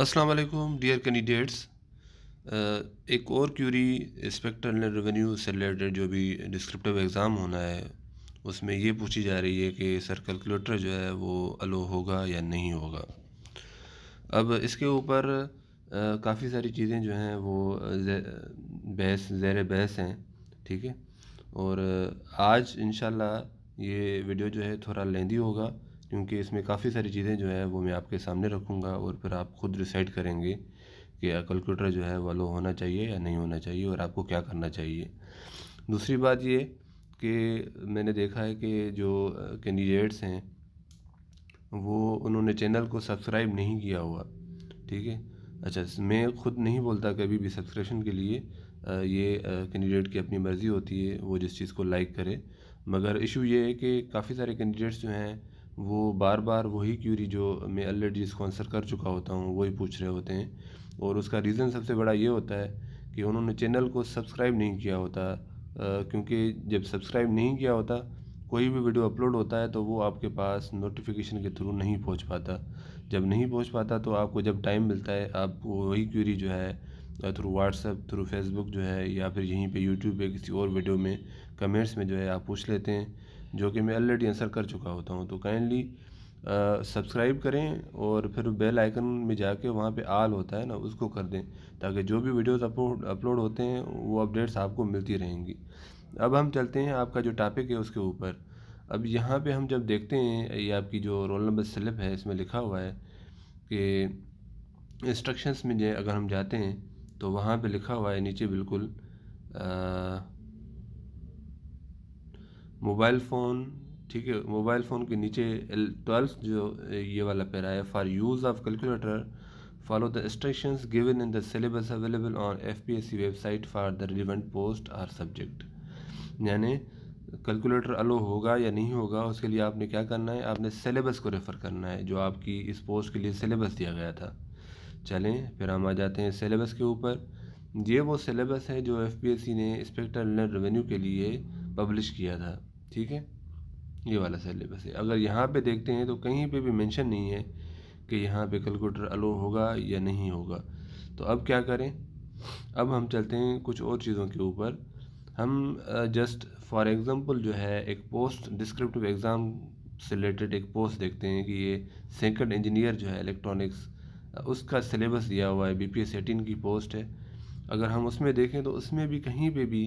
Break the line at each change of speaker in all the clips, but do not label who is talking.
अस्सलाम वालेकुम dear candidates एक और क्यूरी इंस्पेक्टर ने रेवेन्यू से रिलेटेड जो भी डिस्क्रिप्टिव एग्ज़ाम होना है उसमें ये पूछी जा रही है कि सर कैलकुलेटर जो है वो अलो होगा या नहीं होगा अब इसके ऊपर uh, काफ़ी सारी चीज़ें जो हैं वो uh, uh, बहस ज़ैर बहस हैं ठीक है और आज इन ये वीडियो जो है थोड़ा लेंदी होगा क्योंकि इसमें काफ़ी सारी चीज़ें जो है वो मैं आपके सामने रखूँगा और फिर आप ख़ुद डिसाइड करेंगे कि कैलकुलेटर जो है वालो होना चाहिए या नहीं होना चाहिए और आपको क्या करना चाहिए दूसरी बात ये कि मैंने देखा है कि जो कैंडिडेट्स हैं वो उन्होंने चैनल को सब्सक्राइब नहीं किया हुआ ठीक है अच्छा मैं ख़ुद नहीं बोलता कभी भी सब्सक्रिप्शन के लिए ये कैंडिडेट की अपनी मर्ज़ी होती है वो जिस चीज़ को लाइक करे मगर इशू ये है कि काफ़ी सारे कैंडिडेट्स जो हैं वो बार बार वही क्यूरी जो मैं ऑलरेडी इसको आंसर कर चुका होता हूँ वही पूछ रहे होते हैं और उसका रीज़न सबसे बड़ा ये होता है कि उन्होंने चैनल को सब्सक्राइब नहीं किया होता क्योंकि जब सब्सक्राइब नहीं किया होता कोई भी वीडियो अपलोड होता है तो वो आपके पास नोटिफिकेशन के थ्रू नहीं पहुंच पाता जब नहीं पहुंच पाता तो आपको जब टाइम मिलता है आप वही क्यूरी जो है थ्रू व्हाट्सअप थ्रू फेसबुक जो है या फिर यहीं पे यूट्यूब पे किसी और वीडियो में कमेंट्स में जो है आप पूछ लेते हैं जो कि मैं ऑलरेडी आंसर कर चुका होता हूँ तो काइंडली सब्सक्राइब करें और फिर बेल आइकन में जाके वहाँ पे आल होता है ना उसको कर दें ताकि जो भी वीडियोस अपलोड अपलोड होते हैं वो अपडेट्स आपको मिलती रहेंगी अब हम चलते हैं आपका जो टॉपिक है उसके ऊपर अब यहाँ पे हम जब देखते हैं ये आपकी जो रोल नंबर स्लिप है इसमें लिखा हुआ है कि इंस्ट्रक्शंस में जो अगर हम जाते हैं तो वहाँ पे लिखा हुआ है नीचे बिल्कुल मोबाइल फ़ोन ठीक है मोबाइल फ़ोन के नीचे ट्वेल्थ जो ये वाला पैरा है for use of calculator follow the instruction given in the syllabus available on F P S C website for the relevant post or subject यानी कैलकुलेटर अलो होगा या नहीं होगा उसके लिए आपने क्या करना है आपने सिलेबस को रेफ़र करना है जो आपकी इस पोस्ट के लिए सिलेबस दिया गया था चलें फिर हम आ जाते हैं सिलेबस के ऊपर ये वो सिलेबस है जो एफ ने इंस्पेक्टर जनरल रेवेन्यू के लिए पब्लिश किया था ठीक है ये वाला सिलेबस है अगर यहाँ पे देखते हैं तो कहीं पे भी मेंशन नहीं है कि यहाँ पे कैलकुलेटर अलो होगा या नहीं होगा तो अब क्या करें अब हम चलते हैं कुछ और चीज़ों के ऊपर हम जस्ट फॉर एग्ज़ाम्पल जो है एक पोस्ट डिस्क्रिप्टिव एग्ज़ाम से रिलेटेड एक पोस्ट देखते हैं कि ये सेकंड इंजीनियर जो है इलेक्ट्रॉनिक्स उसका सिलेबस दिया हुआ है बी पी एस एटीन की पोस्ट है अगर हम उसमें देखें तो उसमें भी कहीं पे भी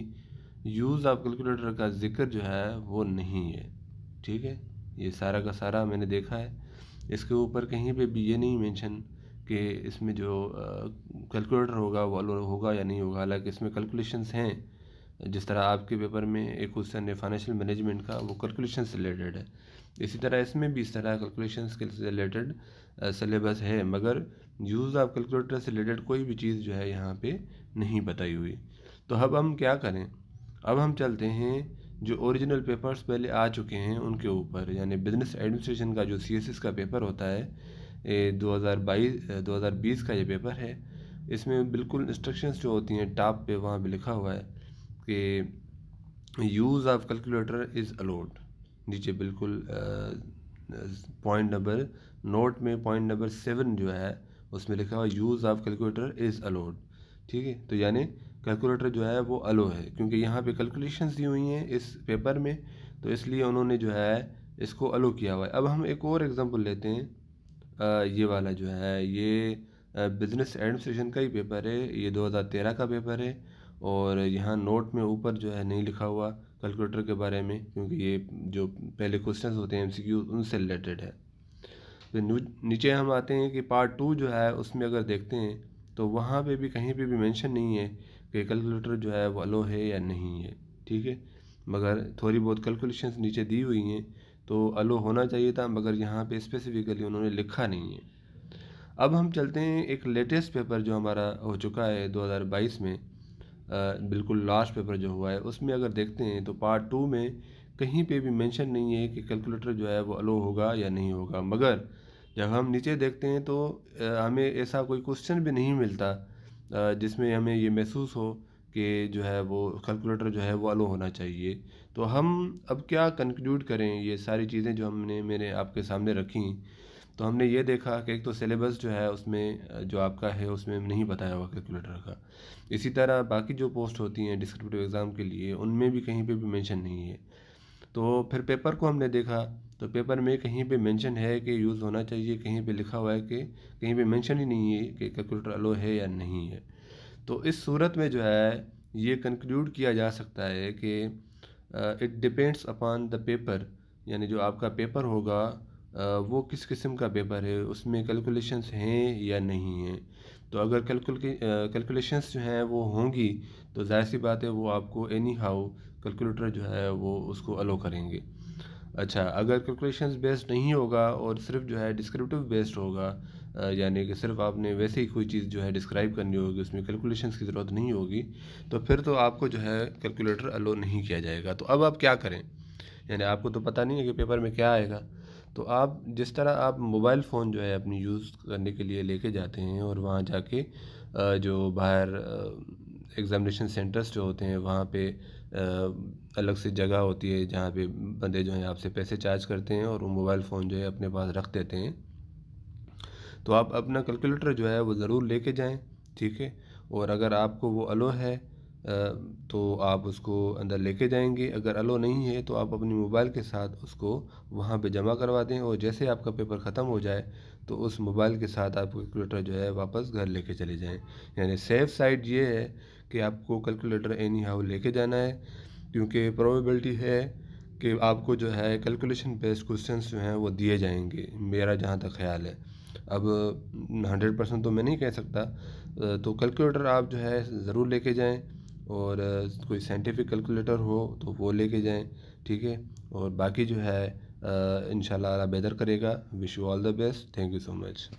यूज़ ऑफ कैलकुलेटर का जिक्र जो है वो नहीं है ठीक है ये सारा का सारा मैंने देखा है इसके ऊपर कहीं पे भी ये नहीं मेंशन कि इसमें जो कैलकुलेटर होगा वो होगा या नहीं होगा हालाँकि इसमें कैलकुलेशंस हैं जिस तरह आपके पेपर में एक क्वेश्चन है फाइनेंशियल मैनेजमेंट का वो कैलकुलेशन से रिलेटेड है इसी तरह इसमें भी इस तरह कैलकुलेशन के रिलेटेड सिलेबस है मगर यूज़ ऑफ कैलकुलेटर से रिलेटेड कोई भी चीज़ जो है यहाँ पे नहीं बताई हुई तो अब हम क्या करें अब हम चलते हैं जो ओरिजिनल पेपर्स पहले आ चुके हैं उनके ऊपर यानी बिजनेस एडमिनिस्ट्रेशन का जो सी का पेपर होता है दो हज़ार का ये पेपर है इसमें बिल्कुल इंस्ट्रक्शंस जो होती हैं टॉप पे वहाँ पर लिखा हुआ है कि use of calculator is allowed नीचे बिल्कुल पॉइंट नंबर नोट में पॉइंट नंबर सेवन जो है उसमें लिखा हुआ use of calculator is allowed ठीक है तो यानी कैलकुलेटर जो है वो अलो है क्योंकि यहाँ पे कैलकुलेशंस दी हुई हैं इस पेपर में तो इसलिए उन्होंने जो है इसको अलो किया हुआ है अब हम एक और एग्ज़ाम्पल लेते हैं आ, ये वाला जो है ये बिज़नेस एडमिनिस्ट्रेशन का ही पेपर है ये 2013 का पेपर है और यहाँ नोट में ऊपर जो है नहीं लिखा हुआ कैलकुलेटर के बारे में क्योंकि ये जो पहले क्वेश्चन होते हैं एम उनसे रिलेटेड है तो नीचे हम आते हैं कि पार्ट टू जो है उसमें अगर देखते हैं तो वहाँ पे भी कहीं पे भी मेंशन नहीं है कि कैलकुलेटर जो है वो अलो है या नहीं है ठीक है मगर थोड़ी बहुत कैलकुलेशन नीचे दी हुई हैं तो अलो होना चाहिए था मगर यहाँ पे स्पेसिफिकली उन्होंने लिखा नहीं है अब हम चलते हैं एक लेटेस्ट पेपर जो हमारा हो चुका है दो में बिल्कुल लास्ट पेपर जो हुआ है उसमें अगर देखते हैं तो पार्ट टू में कहीं पे भी मेंशन नहीं है कि कैलकुलेटर जो है वो अलो होगा या नहीं होगा मगर जब हम नीचे देखते हैं तो हमें ऐसा कोई क्वेश्चन भी नहीं मिलता जिसमें हमें ये महसूस हो कि जो है वो कैलकुलेटर जो है वो अलो होना चाहिए तो हम अब क्या कंक्लूड करें ये सारी चीज़ें जो हमने मेरे आपके सामने रखी तो हमने ये देखा कि एक तो सिलेबस जो है उसमें जो आपका है उसमें नहीं बताया हुआ कैलकुलेटर का इसी तरह बाकी जो पोस्ट होती हैं डिस्क्रिप्टिव एग्ज़ाम के लिए उनमें भी कहीं पे भी मेंशन नहीं है तो फिर पेपर को हमने देखा तो पेपर में कहीं पे मेंशन है कि यूज़ होना चाहिए कहीं पे लिखा हुआ है कि कहीं पे मेंशन ही नहीं है कि कैलकुलेटर अलो है या नहीं है तो इस सूरत में जो है ये कंक्लूड किया जा सकता है कि it depends upon the paper यानी जो आपका पेपर होगा वो किस किस्म का पेपर है उसमें कैलकुलेशंस हैं या नहीं हैं तो अगर कैलकुल कैलकुलेशंस जो हैं वो होंगी तो जाहिर सी बात है वो आपको एनी हाउ कैलकुलेटर जो है वो उसको अलो करेंगे अच्छा अगर कैलकुलेशंस बेस्ड नहीं होगा और सिर्फ जो है डिस्क्रिप्टिव बेस्ड होगा यानी कि सिर्फ आपने वैसे ही कोई चीज़ जो है डिस्क्राइब करनी होगी उसमें कैलकुलेशंस की ज़रूरत नहीं होगी तो फिर तो आपको जो है कैलकुलेटर अलो नहीं किया जाएगा तो अब आप क्या करें यानी आपको तो पता नहीं है कि पेपर में क्या आएगा तो आप जिस तरह आप मोबाइल फ़ोन जो है अपनी यूज़ करने के लिए लेके जाते हैं और वहाँ जाके जो बाहर एग्ज़ामिनेशन सेंटर्स जो होते हैं वहाँ पे अलग से जगह होती है जहाँ पे बंदे जो हैं आपसे पैसे चार्ज करते हैं और वो मोबाइल फ़ोन जो है अपने पास रख देते हैं तो आप अपना कैलकुलेटर जो है वो ज़रूर लेके जाएं ठीक है और अगर आपको वो अलो है तो आप उसको अंदर लेके जाएंगे अगर अलो नहीं है तो आप अपने मोबाइल के साथ उसको वहाँ पे जमा करवा दें और जैसे आपका पेपर ख़त्म हो जाए तो उस मोबाइल के साथ आप कैलकुलेटर जो है वापस घर लेके चले जाएं यानी सेफ़ साइड ये है कि आपको कैलकुलेटर एनी हाउ लेके जाना है क्योंकि प्रोबेबिलिटी है कि आपको जो है कैलकुलेशन बेस्ड क्वेश्चन जो हैं वो दिए जाएंगे मेरा जहाँ तक ख्याल है अब हंड्रेड परसेंट तो मैं नहीं कह सकता तो कैलकुलेटर आप जो है ज़रूर लेके जाएं और कोई साइंटिफिक कैलकुलेटर हो तो वो लेके जाएं ठीक है और बाकी जो है इन बेहतर करेगा wish you all the best thank you so much